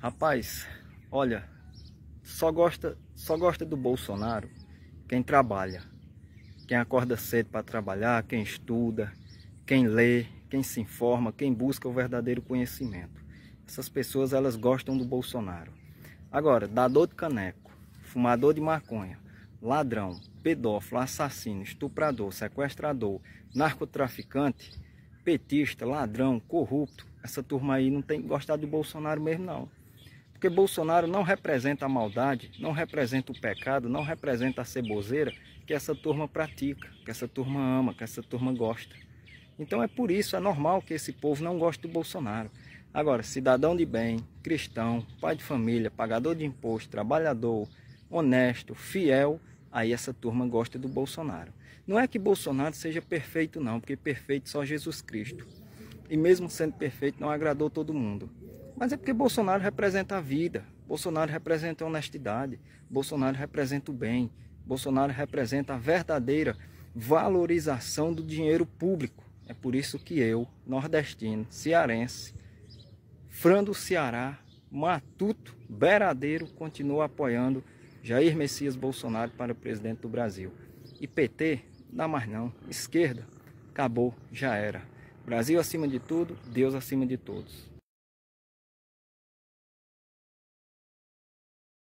Rapaz, olha, só gosta, só gosta do Bolsonaro quem trabalha, quem acorda cedo para trabalhar, quem estuda, quem lê, quem se informa, quem busca o verdadeiro conhecimento. Essas pessoas elas gostam do Bolsonaro. Agora, dador de caneco, fumador de maconha, ladrão, pedófilo, assassino, estuprador, sequestrador, narcotraficante, petista, ladrão, corrupto, essa turma aí não tem que gostar Bolsonaro mesmo não. Porque Bolsonaro não representa a maldade, não representa o pecado, não representa a ceboseira que essa turma pratica, que essa turma ama, que essa turma gosta. Então é por isso, é normal que esse povo não goste do Bolsonaro. Agora, cidadão de bem, cristão, pai de família, pagador de imposto, trabalhador, honesto, fiel, aí essa turma gosta do Bolsonaro. Não é que Bolsonaro seja perfeito, não, porque perfeito só Jesus Cristo. E mesmo sendo perfeito, não agradou todo mundo. Mas é porque Bolsonaro representa a vida, Bolsonaro representa a honestidade, Bolsonaro representa o bem, Bolsonaro representa a verdadeira valorização do dinheiro público. É por isso que eu, nordestino, cearense, Frando Ceará, matuto, beradeiro, continuo apoiando Jair Messias Bolsonaro para presidente do Brasil. E PT, dá mais não. Esquerda, acabou, já era. Brasil acima de tudo, Deus acima de todos.